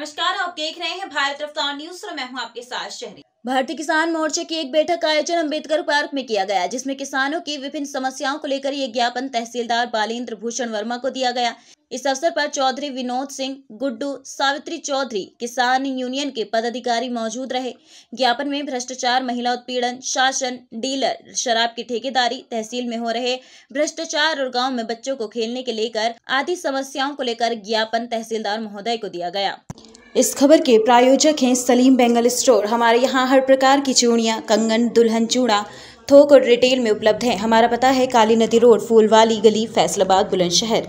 नमस्कार आप देख रहे हैं भारत रफ्तार न्यूज और मैं हूं आपके साथ शहरी भारतीय किसान मोर्चे की एक बैठक का आयोजन अम्बेडकर पार्क में किया गया जिसमें किसानों की विभिन्न समस्याओं को लेकर ये ज्ञापन तहसीलदार बालेंद्र भूषण वर्मा को दिया गया इस अवसर पर चौधरी विनोद सिंह गुड्डू सावित्री चौधरी किसान यूनियन के पदाधिकारी मौजूद रहे ज्ञापन में भ्रष्टाचार महिला उत्पीड़न शासन डीलर शराब की ठेकेदारी तहसील में हो रहे भ्रष्टाचार और गांव में बच्चों को खेलने के लेकर आदि समस्याओं को लेकर ज्ञापन तहसीलदार महोदय को दिया गया इस खबर के प्रायोजक हैं सलीम बेंगल स्टोर हमारे यहाँ हर प्रकार की चूड़ियाँ कंगन दुल्हन चूड़ा थोक और रिटेल में उपलब्ध है हमारा पता है काली नदी रोड फूलवाली गली फैसलाबाद बुलंदशहर